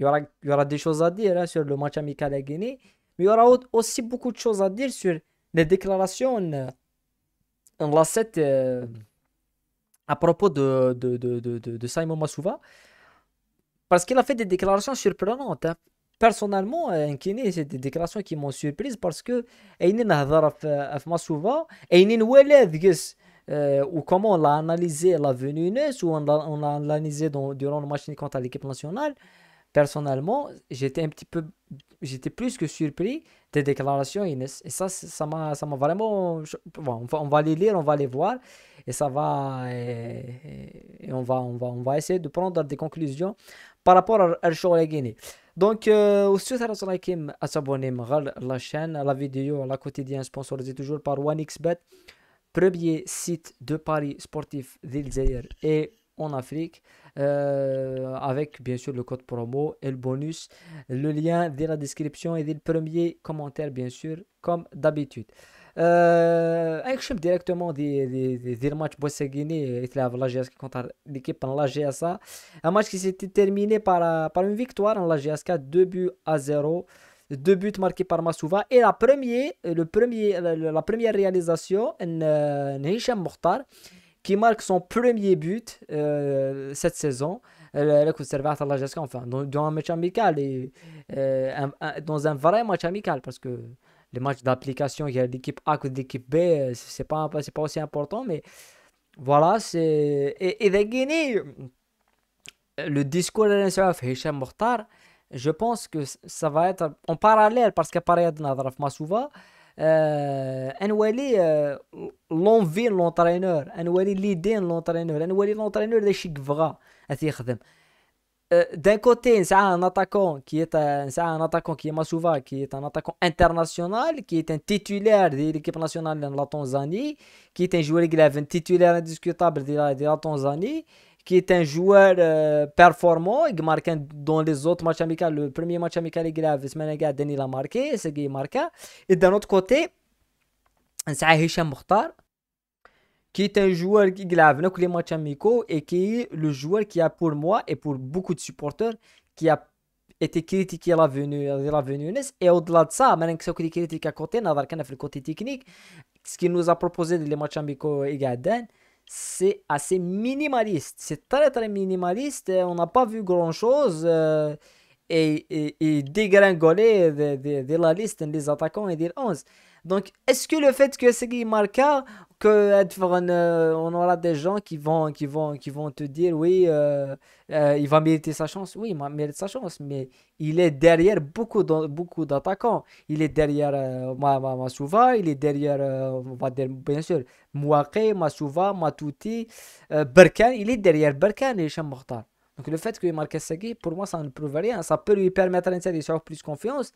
Il y aura, des choses à dire hein, sur le match amical à Guinée, mais il y aura aussi beaucoup de choses à dire sur les déclarations euh, en la euh, à propos de, de, de, de Simon Massouva. Parce qu'il a fait des déclarations surprenantes. Hein. Personnellement, euh, en Guinée, c'est des déclarations qui m'ont surprise parce que Massouva, et euh, ou comment on l'a analysé la venue ou on l'a analysé dans, durant le match contre l'équipe nationale personnellement, j'étais un petit peu, j'étais plus que surpris des déclarations Inès. Et ça, ça m'a, ça vraiment, on, va, on, va, les lire, on va les voir, et ça va, et, on va, on va, on va essayer de prendre des conclusions par rapport à Ershor et Guinée. Donc, euh, à s'abonner à la chaîne, à la vidéo, à la quotidienne sponsorisée toujours par OneXBet, premier site de paris sportif d'Ilzaïr et en Afrique. Euh, avec bien sûr le code promo et le bonus. Le lien dans la description et le premier commentaire, bien sûr, comme d'habitude. Euh, directement des, des, matchs et la contre l'équipe en la GSA. Un match qui s'était terminé par, par une victoire en la GSK, 2 buts à 0 deux buts marqués par Massouva et la première, le premier, la première réalisation en euh, Hicham Mokhtar qui marque son premier but euh, cette saison. le conservateur de la enfin, dans, un match amical et euh, dans un vrai match amical parce que les matchs d'application, il y a l'équipe A contre l'équipe B, euh, c'est pas, c'est pas aussi important, mais voilà, c'est. Et, et de le discours de l'NSF, Hicham Mortar, je pense que ça va être en parallèle parce qu'à Paris, Nadraf نولي لونفي لونترينور نولي ليدين لونترينور نولي لونترينور de l'entraîneur, euh, d'un côté, c'est un attaquant qui est un, attaquant qui est qui est un attaquant international, qui est un titulaire de l'équipe nationale de la Tanzanie, qui est un joueur qui est un titulaire indiscutable de la Tanzanie qui est un joueur euh, performant, qui marque dans les autres matchs amicaux. Le premier match amical, il a il l'a marqué, c'est Et d'un autre côté, c'est Hicham Mokhtar, qui est un joueur qui grave dans les matchs amicaux et qui est le joueur qui a pour moi et pour beaucoup de supporters qui a été critiqué à la venue et au-delà de ça maintenant que c'est critique à côté a le côté technique ce qu'il nous a proposé les matchs amicaux et c'est assez minimaliste. C'est très très minimaliste. On n'a pas vu grand chose. Euh, et, et, et, dégringoler de, de, la liste des attaquants et des 11. Donc, est-ce que le fait que Segi marque que euh, on aura des gens qui vont, qui vont, qui vont te dire oui, euh, euh, il va mériter sa chance. Oui, il mérite sa chance, mais il est derrière beaucoup, beaucoup d'attaquants. Il est derrière euh, Masuva, il est derrière, on va dire, bien sûr, Mouaké, Masuva, Matouti, Berkan. Il est derrière Berkan et Hicham Donc le fait que marque Segui, pour moi, ça ne prouve rien. Ça peut lui permettre à l'intérieur de plus confiance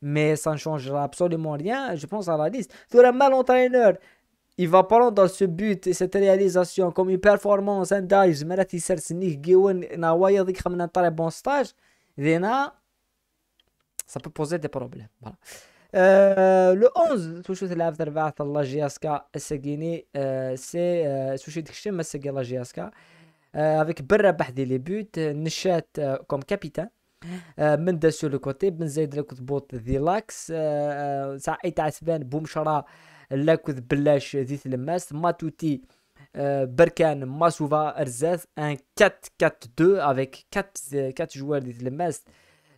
mais ça ne changera absolument rien, je pense, à la liste. Si un mal entraîneur. Il va prendre dans ce but et cette réalisation comme une performance, un dive, mais là, de Nawaya, un très bon stage. Vena, ça peut poser des problèmes. Voilà. Euh, le 11 euh, c'est لعب تربعت c'est la اسكا السكيني سي c'est دكشم c'est الله la GSK. Avec برا Mende sur le côté benzaid rak thbot le lax saita seven boumchra laquez blash zith le mast matuti berkan Masuva, rzaz un 4 4 2 avec quatre euh، joueurs des le mast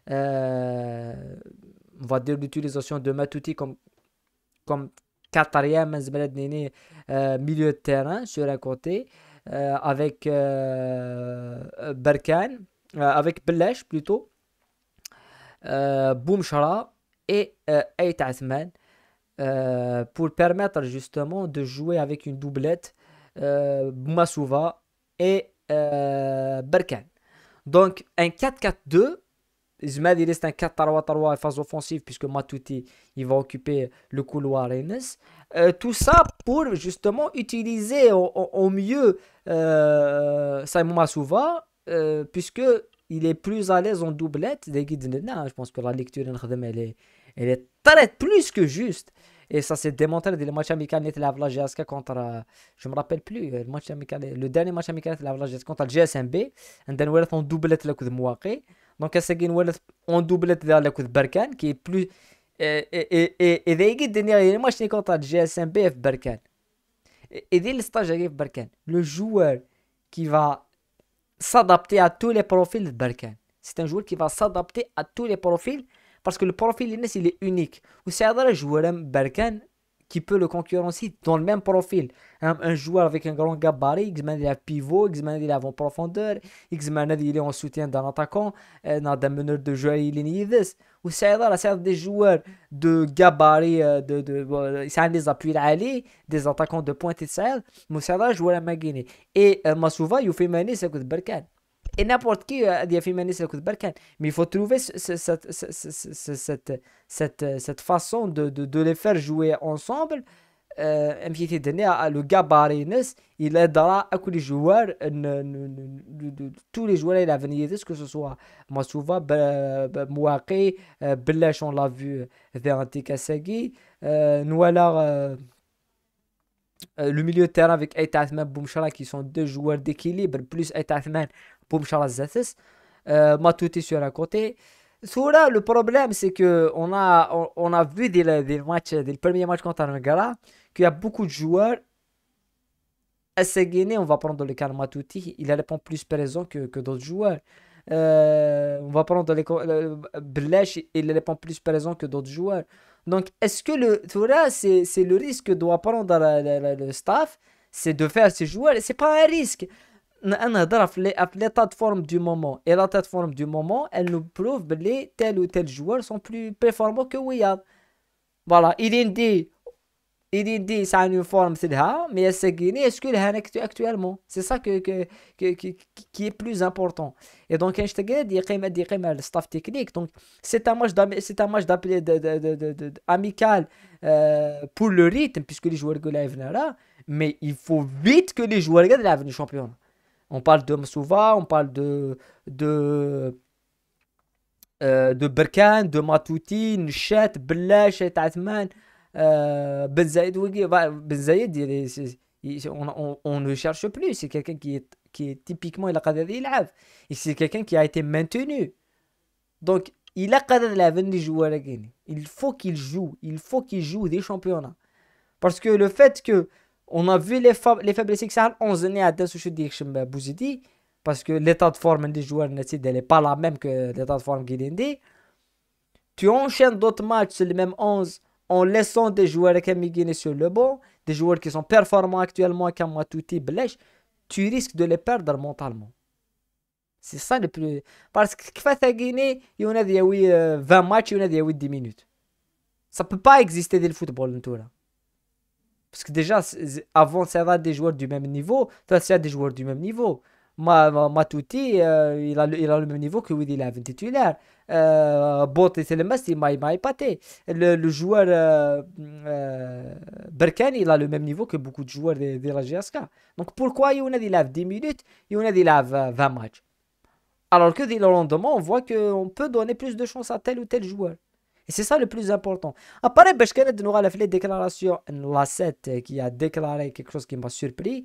on va dire l'utilisation de matuti comme comme 4e man zblad milieu de terrain sur le côté avec berkan avec blash plutôt euh, Boumchara et Eight Athman euh, pour permettre justement de jouer avec une doublette euh, Masuva et Berkan. Donc un 4-4-2. Ismail il reste un 4-3-3 phase offensive puisque Matuti il va occuper le couloir Enes. tout ça pour justement utiliser au, mieux euh, Simon Masuva puisque il est plus à l'aise en doublette des guides je pense que la lecture elle est elle est très plus que juste et ça s'est démontré dès le match amical de la GSK contre je me rappelle plus euh, le match amical le dernier match amical de la GSK contre le GSMB عندنا ولات en doublette coup de donc donc ساكين ولات en doublette le coup de بركان qui est plus euh, et et et et des guides dernier match contre le GSMB في Berkan et dès le stage avec Berkan le joueur qui va s'adapter à tous les profils de Barkan. C'est un joueur qui va s'adapter à tous les profils parce que le profil il est unique. Ou c'est un joueur Barkan qui peut le concurrencer dans le même profil. Un, joueur avec un grand gabarit, X-Man il a pivot, X-Man il a avant profondeur, X-Man il est en soutien d'un attaquant, euh, des meneur de jeu, il est Ou c'est là, c'est des joueurs de gabarit, euh, de, de, c'est euh, des appuis d'Ali, des attaquants de pointe, et ça, mais c'est là, joueur à Maguiné. Et souvent, il fait mener, c'est que Berkane. Et n'importe qui a euh, dit Mais il faut trouver cette, façon de, de, de, les faire jouer ensemble. Euh, le gabarit, il aidera à tous les joueurs, euh, tous les joueurs et l'avenir, que ce soit Massouva, Mouaki, euh, Blech, on l'a vu, Verinti nous alors euh, le milieu de terrain avec Etafman Athman, qui sont deux joueurs d'équilibre, plus Etafman Athman, Boumchala Zatis. Euh, Matouti sur un côté. Soura, le problème, c'est qu'on a, on, a vu des matchs, des premiers matchs premier contre Angara qu'il y a beaucoup de joueurs. assez Seguiné, on va prendre le cas de Matouti, il répond plus présent que, que d'autres joueurs. Euh, on va prendre le, le, Blech, il répond plus présent que d'autres joueurs. Donc, est-ce que le, tour c'est, le risque que doit prendre le staff, c'est de faire ces joueurs, c'est pas un risque. de forme du moment. Et la forme du moment, elle nous prouve que ben, tel ou tel joueur sont plus performants que Wiyad. Voilà, il est dit il ça a une forme, c'est mais est-ce qu'il est actuellement C'est ça que, que, que, qui est plus important. Et donc, Einstein dit le staff technique. Donc, c'est un match, c'est un match d'appeler amical euh, pour le rythme, puisque les joueurs de là, mais il faut vite que les joueurs de l'avenir champion. On parle de Msouva, on parle de. de euh, de Berkan, de Matouti, Nchet, et Atman. Euh, ben Zayed, bah, ben on, on, ne cherche plus. C'est quelqu'un qui est, qui est typiquement il a jouer Et c'est quelqu'un qui a été maintenu. Donc, il a de jouer à Il faut qu'il joue. Il faut qu'il joue des championnats. Parce que le fait que on a vu les, fa les faiblesses que ça a, on se à parce que l'état de forme des joueurs n'est pas la même que l'état de forme qu'il Tu enchaînes d'autres matchs, sur les mêmes 11 en laissant des joueurs qui sur le banc, des joueurs qui sont performants actuellement comme Matouti, Blech, tu risques de les perdre mentalement. C'est ça le plus. Parce que face à Guinée, il y a des 20 euh, matchs, il y en a des 10 minutes. Ça ne peut pas exister dans le football. Tout là. Parce que déjà, avant, ça va des joueurs du même niveau. Toi, c'est des joueurs du même niveau. Matouti, euh, il, a, le même niveau que Willy a titulaire. Euh, bot e c'est le m'a épaté. Le, joueur euh, euh, Berken, il a le même niveau que beaucoup de joueurs de, la Donc pourquoi il a 10 minutes, il en a 20 matchs Alors que dès le lendemain, on voit qu'on peut donner plus de chance à tel ou tel joueur. Et c'est ça le plus important. Apparemment, Beshkanet nous a fait les déclarations. La 7 qui a déclaré quelque chose qui m'a surpris.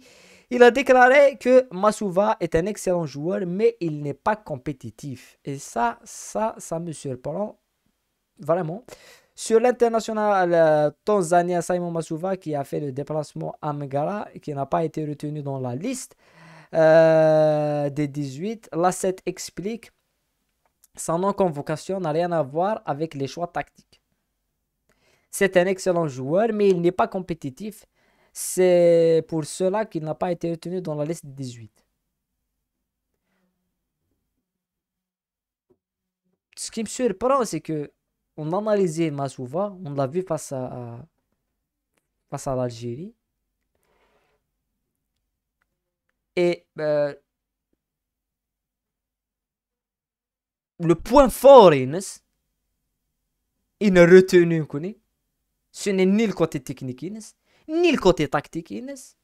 Il a déclaré que Masuva est un excellent joueur, mais il n'est pas compétitif. Et ça, ça, ça me surprend vraiment. Sur l'international euh, tanzanien Simon Masuva, qui a fait le déplacement à et qui n'a pas été retenu dans la liste euh, des 18, l'asset explique sa non-convocation n'a rien à voir avec les choix tactiques. C'est un excellent joueur, mais il n'est pas compétitif c'est pour cela qu'il n'a pas été retenu dans la liste des 18. Ce qui me surprend, c'est que on analysé Masouva, on l'a vu face à, face à l'Algérie. Et euh, le point fort, Inès, il ne retenu, ce n'est ni le côté technique, ni le côté tactique, Inès.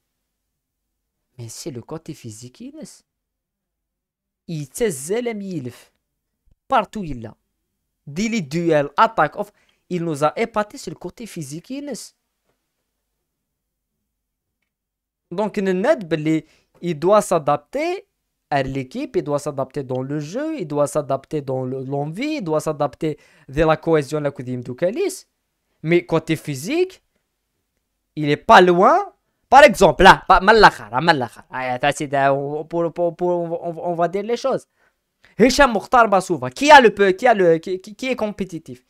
Mais c'est le côté physique, Inès. Il Partout il l'a. Dès les duels, attaque, il nous a épaté sur le côté physique, Inès. Donc, il doit s'adapter à l'équipe, il doit s'adapter dans le jeu, il doit s'adapter dans l'envie, il doit s'adapter de la cohésion avec la du Mais côté physique, il est pas loin. Par exemple, là, on va dire les choses. Hicham Mokhtar Basouva, qui a le peu, qui a le, qui, est compétitif,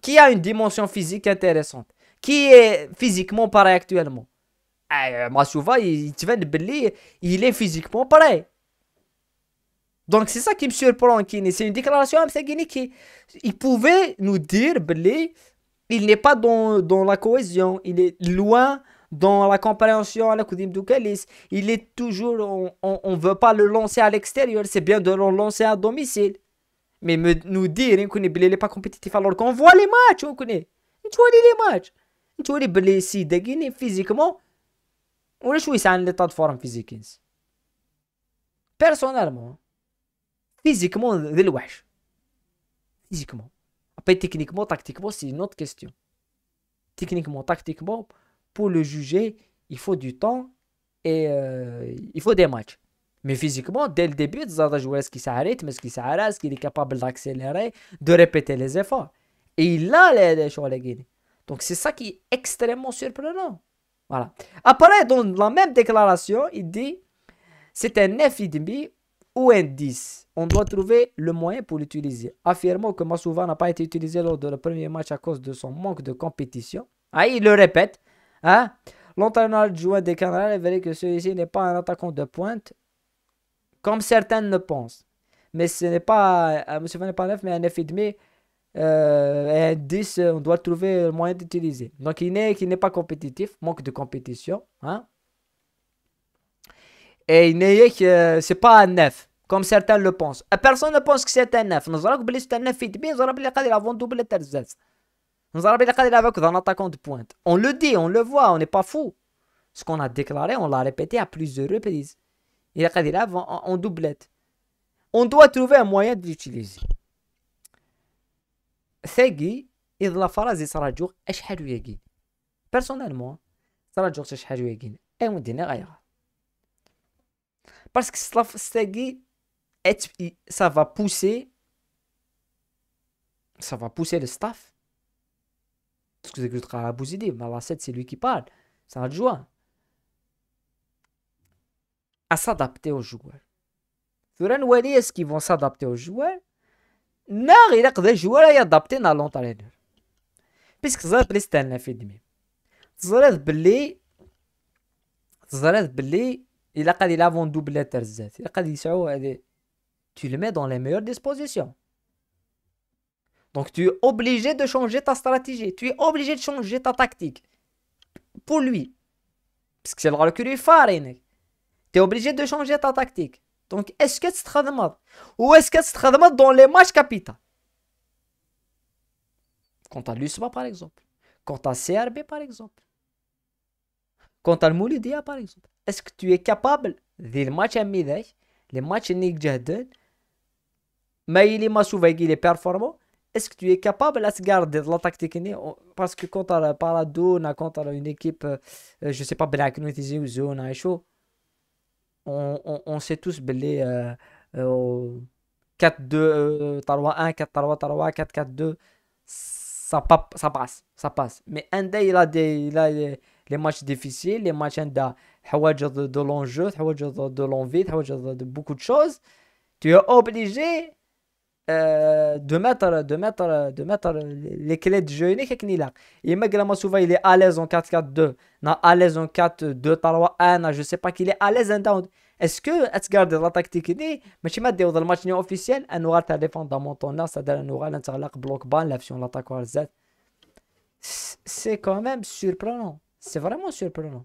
qui a une dimension physique intéressante, qui est physiquement pareil actuellement. Massouva, ah, euh, il, il est physiquement pareil. Donc c'est ça qui me surprend, C'est une déclaration à qui il pouvait nous dire, Billy, il n'est pas dans, la cohésion, il est loin dans la compréhension à la Koudim Doukalis. Il est toujours, on ne veut pas le lancer à l'extérieur, c'est bien de le lancer à domicile. Mais nous dire hein, qu'il n'est pas compétitif alors qu'on voit les matchs, hein, on connaît. Tu vois les matchs. Tu vois les blessés, physiquement. On le joue un état de forme physique. Hein. Personnellement, physiquement, c'est le Physiquement. Ben, techniquement, tactiquement, c'est une autre question. Techniquement, tactiquement, pour le juger, il faut du temps et euh, il faut des matchs. Mais physiquement, dès le début, Zada joue joueuse ce qui s'arrête, mais ce qui s'arrête, ce qu'il est capable d'accélérer, de répéter les efforts. Et il a les, les choses Donc c'est ça qui est extrêmement surprenant. Voilà. Après, dans la même déclaration, il dit c'est un 9,5 ou 10. On doit trouver le moyen pour l'utiliser. Affirmons que Massouva n'a pas été utilisé lors de le premier match à cause de son manque de compétition. Ah, il le répète. Hein? L'entraîneur joint des a révélé que celui-ci n'est pas un attaquant de pointe, comme certains le pensent. Mais ce n'est pas un monsieur pas mais un euh, et demi un 10, on doit trouver le moyen d'utiliser. Donc il n'est pas compétitif, manque de compétition. Hein? Et il euh, c'est pas un neuf, comme certains le pensent. Euh, personne ne pense que c'est un neuf. Nous avons c'est un neuf et demi, nous avons double doublette. Nous avons avec un attaquant de pointe. On le dit, on le voit, on n'est pas fou. Ce qu'on a déclaré, on l'a répété à plusieurs reprises. Il a en doublette. On doit trouver un moyen de l'utiliser. c'est إذ لا فرازي صراجوغ أشحال وياقين بيرسونيلمون صراجوغ et on dit, ودينا غير parce que Slavstegi, eh, ça va pousser. Ça va pousser le staff. Parce que c'est à la 7, c'est lui qui parle. C'est a adjoint. À s'adapter aux joueurs. Thuran Wali, est-ce qu'ils vont s'adapter aux joueurs Non, il a que des joueurs à adapter dans l'entraîneur. Puisque ça, c'est un effet de mime. تزرد باللي تزرد il a dit double Z. Il a dit tu le mets dans les meilleures dispositions. Donc tu es obligé de changer ta stratégie, tu es obligé de changer ta tactique. Pour lui. Parce que c'est le lui fait. Tu es obligé de changer ta tactique. Donc est-ce que tu te ou est-ce que tu te dans les matchs capitaux Quant à l'USMA par exemple, quant à CRB par exemple, quant à Moulidia par exemple. Est-ce que tu es capable des matchs à les matchs Nick Jahden, mais il est massouvé, il est performant. Est-ce que tu es capable de se garder de la tactique Parce que quand tu as Paradona, quand tu as une équipe, euh, je ne sais pas, Black Notice ou Zone, on, on, on sait tous belé 4-2, 3-1, 4-3, 3 4-4-2, ça, ça passe, ça passe. Mais day, il a, des, les, matchs difficiles, les matchs Inde, de, de l'enjeu, de, de l'envie, de, beaucoup de choses, tu es obligé euh, de mettre, de mettre, de mettre les clés de jeu. Et malgré moi, souvent, il est à l'aise en 4-4-2, à l'aise en 4-2, 3 1 je sais pas qu'il est à l'aise en down. Est-ce que tu gardes la tactique mais tu m'as dit dans le match officiel, un aura ta défense dans mon temps, c'est-à-dire un aura l'interlac bloc ban, on l'attaque Z. C'est quand même surprenant. C'est vraiment surprenant.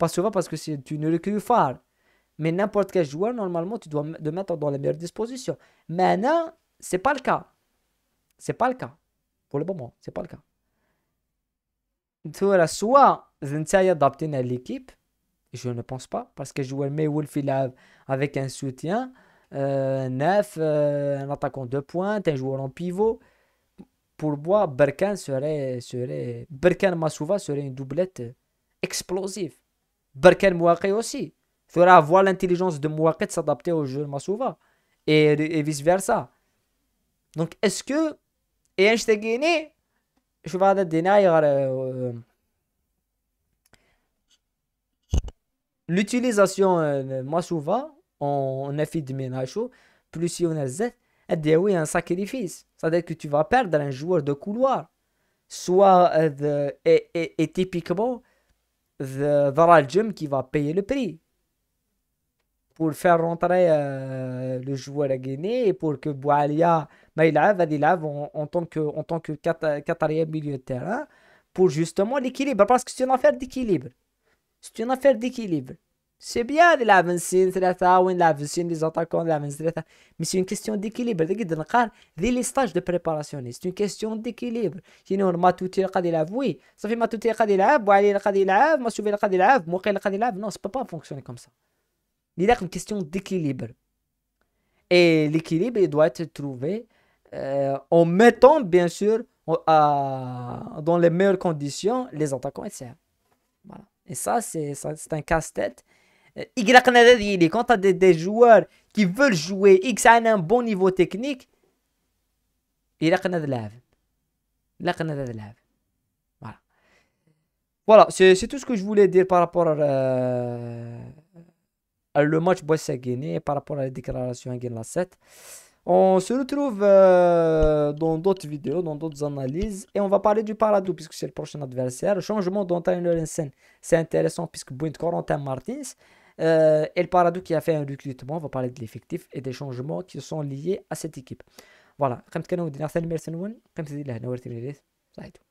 Pas souvent parce que tu ne le que Mais n'importe quel joueur, normalement, tu dois le mettre dans les meilleures dispositions. Maintenant, ce n'est pas le cas. Ce n'est pas le cas. Pour le moment, ce n'est pas le cas. Tu soit vais adapté à l'équipe, je ne pense pas, parce que joueur mais Wolf avec un soutien, Un euh, neuf, euh, un attaquant de pointe, un joueur en pivot. Pour moi, Berkan serait, serait Berkan Masouva serait une doublette euh, explosive. Mouaké aussi. Il faudra avoir l'intelligence de Mouaké de s'adapter au jeu de Masouva. Et, vice-versa. Donc, est-ce que. Et je vais euh, L'utilisation euh, de Masouva en effet de ménage plus si on a Z, eh oui, un sacrifice. C'est-à-dire que tu vas perdre un joueur de couloir. Soit. Euh, et typiquement. Gym qui va payer le prix pour faire rentrer euh, le joueur à Guinée et pour que Boualia Maïlav Adilave en, en tant que en tant que quatrième milieu de terrain pour justement l'équilibre parce que c'est une affaire d'équilibre c'est une affaire d'équilibre c'est bien de la 23 ou la des attaquants de la 23 mais c'est une question d'équilibre. Dès des stages de préparation, c'est une question d'équilibre. Sinon, de la oui. Ça fait tout Matouti Qadi Lab, Bouali Qadi de la Qadi Lab, Mouqil de Lab. Non, ça ne peut pas fonctionner comme ça. Il y a une question d'équilibre. Et l'équilibre, doit être trouvé euh, en mettant, bien sûr, dans les meilleures conditions les attaquants, etc. Voilà. Et ça, c'est un casse-tête. Quand tu as des, des, joueurs qui veulent jouer X à un bon niveau technique, il Voilà. Voilà, c'est tout ce que je voulais dire par rapport euh, à, le match Bossa-Guinée, par rapport à la déclaration à 7. On se retrouve euh, dans d'autres vidéos, dans d'autres analyses. Et on va parler du Paradou, puisque c'est le prochain adversaire. Le Changement d'entraîneur en scène. C'est intéressant, puisque Buint Corentin Martins et euh, le Paradou qui a fait un recrutement, on va parler de l'effectif et des changements qui sont liés à cette équipe. Voilà, Comme merci